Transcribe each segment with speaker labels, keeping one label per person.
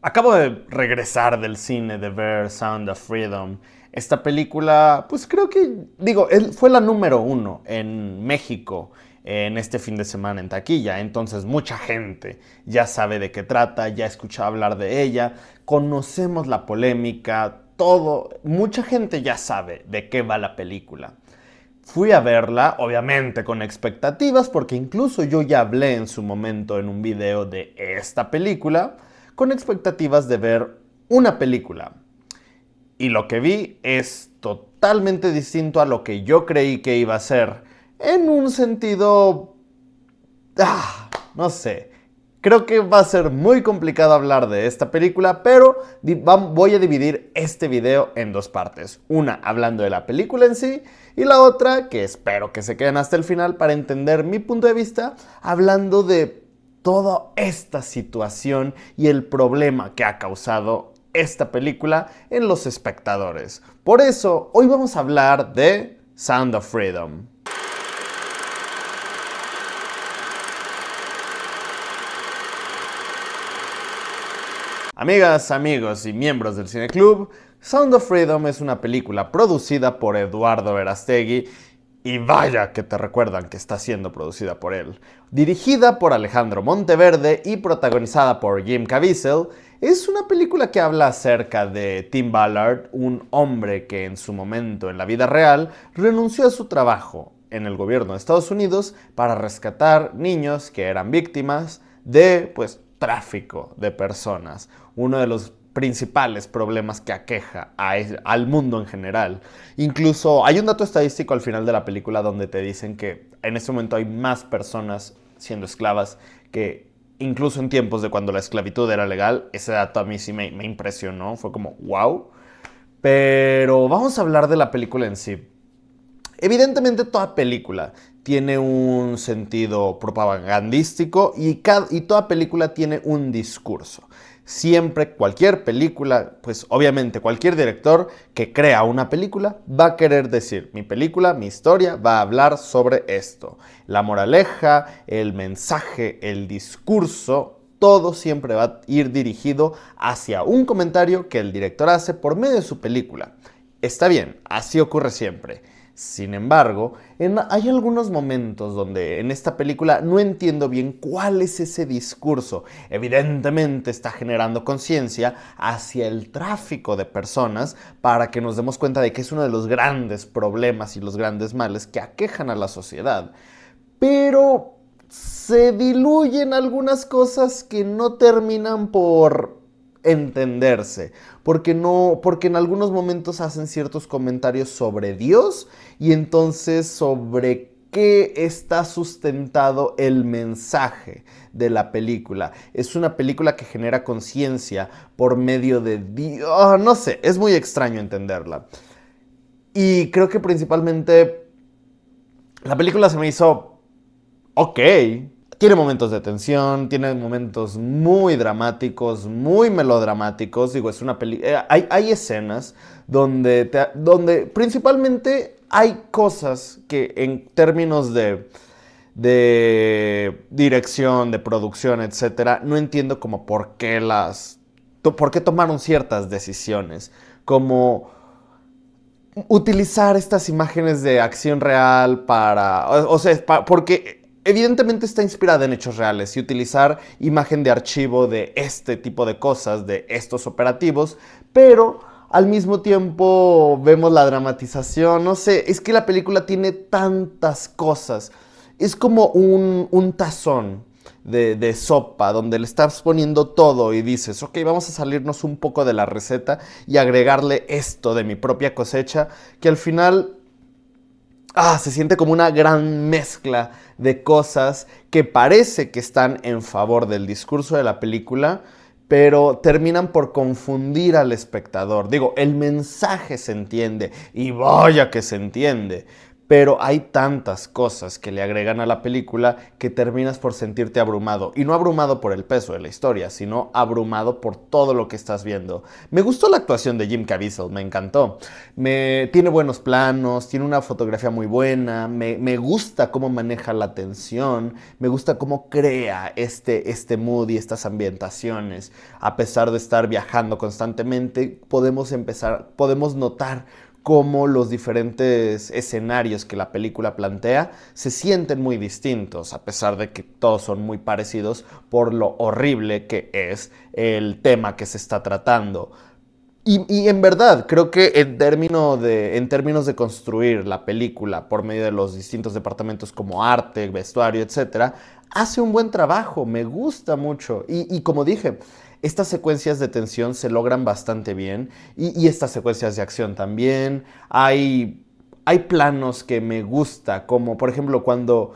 Speaker 1: Acabo de regresar del cine de ver Sound of Freedom. Esta película, pues creo que, digo, fue la número uno en México en este fin de semana en taquilla. Entonces mucha gente ya sabe de qué trata, ya escucha hablar de ella, conocemos la polémica, todo, mucha gente ya sabe de qué va la película. Fui a verla, obviamente con expectativas, porque incluso yo ya hablé en su momento en un video de esta película con expectativas de ver una película. Y lo que vi es totalmente distinto a lo que yo creí que iba a ser. En un sentido... Ah, no sé. Creo que va a ser muy complicado hablar de esta película, pero voy a dividir este video en dos partes. Una hablando de la película en sí y la otra, que espero que se queden hasta el final para entender mi punto de vista, hablando de toda esta situación y el problema que ha causado esta película en los espectadores. Por eso, hoy vamos a hablar de Sound of Freedom. Amigas, amigos y miembros del Cine Club, Sound of Freedom es una película producida por Eduardo Verastegui y vaya que te recuerdan que está siendo producida por él. Dirigida por Alejandro Monteverde y protagonizada por Jim Caviezel, es una película que habla acerca de Tim Ballard, un hombre que en su momento en la vida real renunció a su trabajo en el gobierno de Estados Unidos para rescatar niños que eran víctimas de pues tráfico de personas, uno de los principales problemas que aqueja al mundo en general. Incluso hay un dato estadístico al final de la película donde te dicen que en este momento hay más personas siendo esclavas que incluso en tiempos de cuando la esclavitud era legal. Ese dato a mí sí me, me impresionó, fue como wow. Pero vamos a hablar de la película en sí. Evidentemente toda película tiene un sentido propagandístico y, y toda película tiene un discurso siempre cualquier película, pues obviamente cualquier director que crea una película va a querer decir, mi película, mi historia va a hablar sobre esto. La moraleja, el mensaje, el discurso, todo siempre va a ir dirigido hacia un comentario que el director hace por medio de su película. Está bien, así ocurre siempre. Sin embargo, hay algunos momentos donde en esta película no entiendo bien cuál es ese discurso. Evidentemente está generando conciencia hacia el tráfico de personas para que nos demos cuenta de que es uno de los grandes problemas y los grandes males que aquejan a la sociedad. Pero se diluyen algunas cosas que no terminan por entenderse, porque no porque en algunos momentos hacen ciertos comentarios sobre Dios y entonces sobre qué está sustentado el mensaje de la película. Es una película que genera conciencia por medio de Dios, ah, no sé, es muy extraño entenderla. Y creo que principalmente la película se me hizo ok, tiene momentos de tensión, tiene momentos muy dramáticos, muy melodramáticos. Digo, es una película. Eh, hay, escenas donde, donde principalmente hay cosas que, en términos de, de dirección, de producción, etc. no entiendo como por qué las. por qué tomaron ciertas decisiones. Como utilizar estas imágenes de acción real para. O, sea, porque evidentemente está inspirada en hechos reales y utilizar imagen de archivo de este tipo de cosas, de estos operativos, pero al mismo tiempo vemos la dramatización, no sé, es que la película tiene tantas cosas, es como un, tazón. De, de, sopa, donde le estás poniendo todo y dices, ok, vamos a salirnos un poco de la receta y agregarle esto de mi propia cosecha, que al final Ah, se siente como una gran mezcla de cosas que parece que están en favor del discurso de la película, pero terminan por confundir al espectador. Digo, el mensaje se entiende y vaya que se entiende, pero hay tantas cosas que le agregan a la película que terminas por sentirte abrumado. Y no abrumado por el peso de la historia, sino abrumado por todo lo que estás viendo. Me gustó la actuación de Jim Caviezel, me encantó. Me, tiene buenos planos, tiene una fotografía muy buena, me, gusta cómo maneja la tensión, me gusta cómo crea este, este mood y estas ambientaciones. A pesar de estar viajando constantemente, podemos empezar, podemos notar cómo los diferentes escenarios que la película plantea se sienten muy distintos, a pesar de que todos son muy parecidos por lo horrible que es el tema que se está tratando. Y, en verdad, creo que en, término de, en términos de construir la película por medio de los distintos departamentos como arte, vestuario, etc., hace un buen trabajo, me gusta mucho. y como dije, estas secuencias de tensión se logran bastante bien y, estas secuencias de acción también. Hay, hay planos que me gusta, como por ejemplo cuando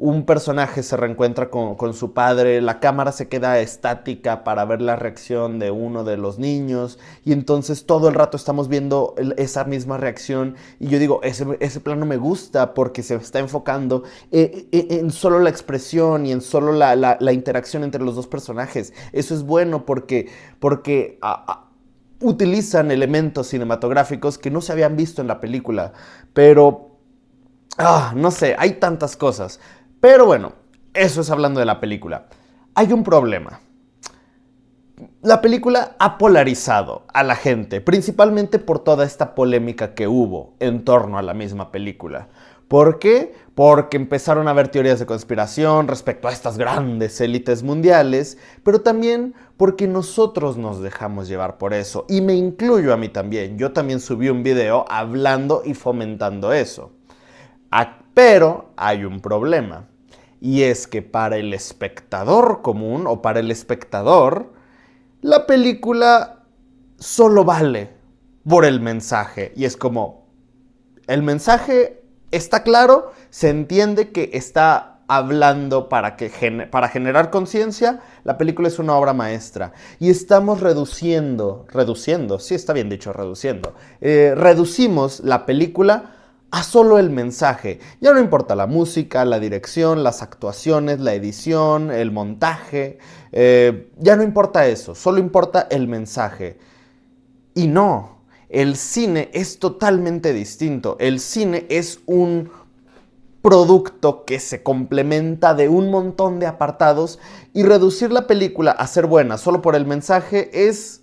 Speaker 1: un personaje se reencuentra con, su padre, la cámara se queda estática para ver la reacción de uno de los niños y entonces todo el rato estamos viendo esa misma reacción y yo digo, ese, plano me gusta porque se está enfocando eh, eh, en, solo la expresión y en solo la, interacción entre los dos personajes. Eso es bueno porque, porque utilizan elementos cinematográficos que no se habían visto en la película, pero... Ah, no sé, hay tantas cosas. Pero bueno, eso es hablando de la película. Hay un problema. La película ha polarizado a la gente, principalmente por toda esta polémica que hubo en torno a la misma película. ¿Por qué? Porque empezaron a haber teorías de conspiración respecto a estas grandes élites mundiales, pero también porque nosotros nos dejamos llevar por eso. Y me incluyo a mí también. Yo también subí un video hablando y fomentando eso. Pero hay un problema. Y es que para el espectador común o para el espectador, la película solo vale por el mensaje. Y es como, el mensaje está claro, se entiende que está hablando para, que para generar conciencia, la película es una obra maestra. Y estamos reduciendo, reduciendo, sí está bien dicho, reduciendo, eh, reducimos la película a solo el mensaje. Ya no importa la música, la dirección, las actuaciones, la edición, el montaje. Eh, ya no importa eso, solo importa el mensaje. Y no, el cine es totalmente distinto. El cine es un producto que se complementa de un montón de apartados y reducir la película a ser buena solo por el mensaje es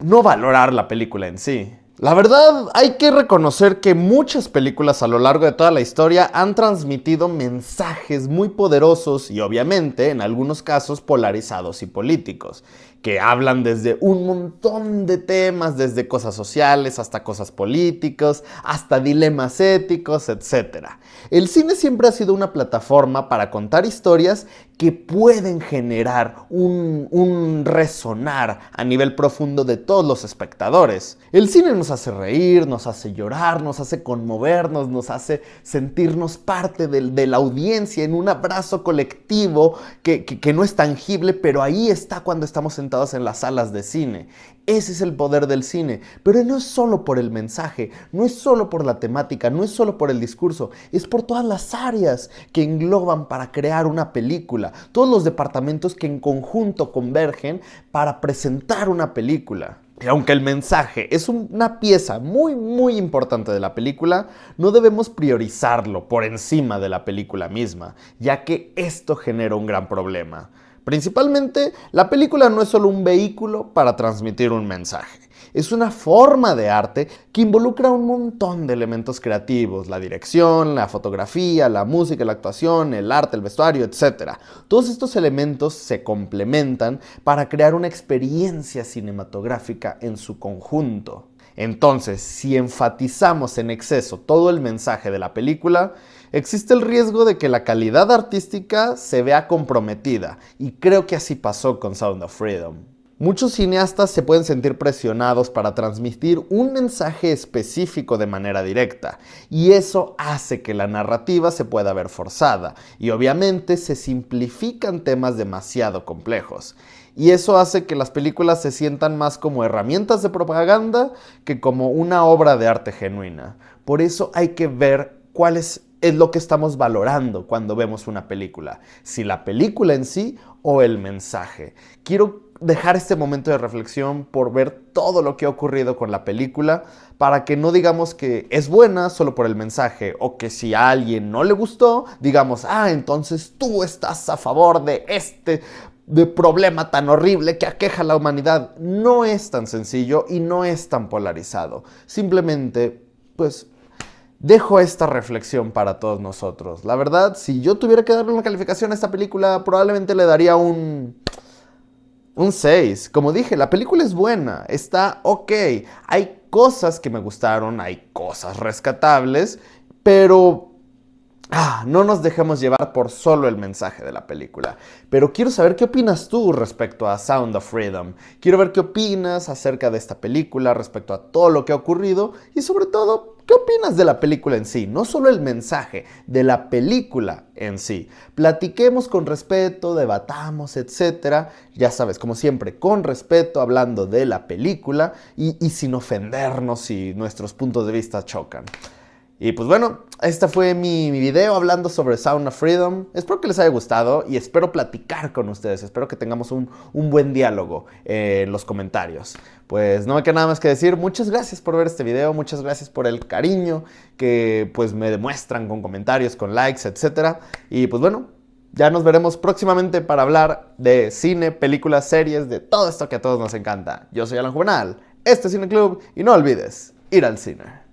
Speaker 1: no valorar la película en sí. La verdad, hay que reconocer que muchas películas a lo largo de toda la historia han transmitido mensajes muy poderosos y obviamente, en algunos casos, polarizados y políticos que hablan desde un montón de temas, desde cosas sociales hasta cosas políticas, hasta dilemas éticos, etc. El cine siempre ha sido una plataforma para contar historias que pueden generar un, resonar a nivel profundo de todos los espectadores. El cine nos hace reír, nos hace llorar, nos hace conmovernos, nos hace sentirnos parte de, la audiencia en un abrazo colectivo que, que no es tangible, pero ahí está cuando estamos en en las salas de cine. Ese es el poder del cine, pero no es solo por el mensaje, no es solo por la temática, no es solo por el discurso, es por todas las áreas que engloban para crear una película, todos los departamentos que en conjunto convergen para presentar una película. Y aunque el mensaje es una pieza muy muy importante de la película, no debemos priorizarlo por encima de la película misma, ya que esto genera un gran problema. Principalmente, la película no es solo un vehículo para transmitir un mensaje. Es una forma de arte que involucra un montón de elementos creativos, la dirección, la fotografía, la música, la actuación, el arte, el vestuario, etc. Todos estos elementos se complementan para crear una experiencia cinematográfica en su conjunto. Entonces, si enfatizamos en exceso todo el mensaje de la película, existe el riesgo de que la calidad artística se vea comprometida, y creo que así pasó con Sound of Freedom. Muchos cineastas se pueden sentir presionados para transmitir un mensaje específico de manera directa, y eso hace que la narrativa se pueda ver forzada, y obviamente se simplifican temas demasiado complejos. Y eso hace que las películas se sientan más como herramientas de propaganda que como una obra de arte genuina. Por eso hay que ver cuál es, lo que estamos valorando cuando vemos una película, si la película en sí o el mensaje. Quiero dejar este momento de reflexión por ver todo lo que ha ocurrido con la película, para que no digamos que es buena solo por el mensaje, o que si a alguien no le gustó, digamos, ah, entonces tú estás a favor de este de problema tan horrible que aqueja a la humanidad. No es tan sencillo y no es tan polarizado. Simplemente, pues dejo esta reflexión para todos nosotros. La verdad, si yo tuviera que darle una calificación a esta película, probablemente le daría un un 6. Como dije, la película es buena, está ok. Hay cosas que me gustaron, hay cosas rescatables, pero Ah, no nos dejemos llevar por solo el mensaje de la película, pero quiero saber qué opinas tú respecto a Sound of Freedom. Quiero ver qué opinas acerca de esta película, respecto a todo lo que ha ocurrido y sobre todo, qué opinas de la película en sí, no solo el mensaje, de la película en sí. Platiquemos con respeto, debatamos, etc. Ya sabes, como siempre, con respeto, hablando de la película y, y sin ofendernos si nuestros puntos de vista chocan. Y pues bueno, este fue mi, video hablando sobre Sound of Freedom. Espero que les haya gustado y espero platicar con ustedes. Espero que tengamos un, buen diálogo eh, en los comentarios. Pues no me queda nada más que decir. Muchas gracias por ver este video. Muchas gracias por el cariño que pues me demuestran con comentarios, con likes, etc. Y pues bueno, ya nos veremos próximamente para hablar de cine, películas, series, de todo esto que a todos nos encanta. Yo soy Alan Juvenal, este es Cine Club y no olvides ir al cine.